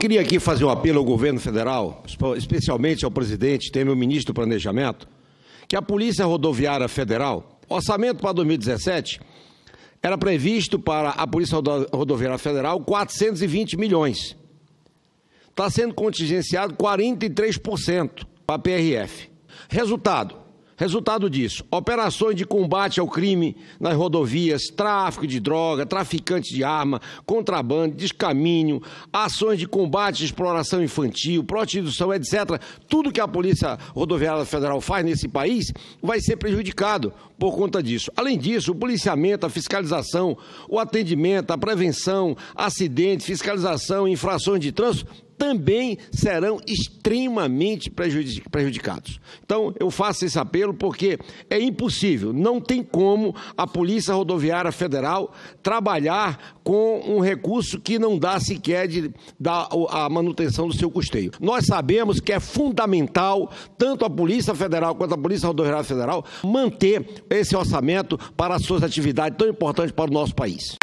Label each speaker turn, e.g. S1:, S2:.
S1: queria aqui fazer um apelo ao governo federal, especialmente ao presidente, tem meu ministro do Planejamento, que a Polícia Rodoviária Federal, orçamento para 2017, era previsto para a Polícia Rodoviária Federal 420 milhões. Está sendo contingenciado 43% para a PRF. Resultado: Resultado disso: operações de combate ao crime nas rodovias, tráfico de droga, traficantes de arma, contrabando, descaminho, ações de combate à exploração infantil, prostituição, etc. Tudo que a Polícia Rodoviária Federal faz nesse país vai ser prejudicado por conta disso. Além disso, o policiamento, a fiscalização, o atendimento, a prevenção, acidentes, fiscalização, infrações de trânsito também serão extremamente prejudicados. Então, eu faço esse apelo porque é impossível, não tem como a Polícia Rodoviária Federal trabalhar com um recurso que não dá sequer de, dar a manutenção do seu custeio. Nós sabemos que é fundamental, tanto a Polícia Federal quanto a Polícia Rodoviária Federal, manter esse orçamento para as suas atividades tão importantes para o nosso país.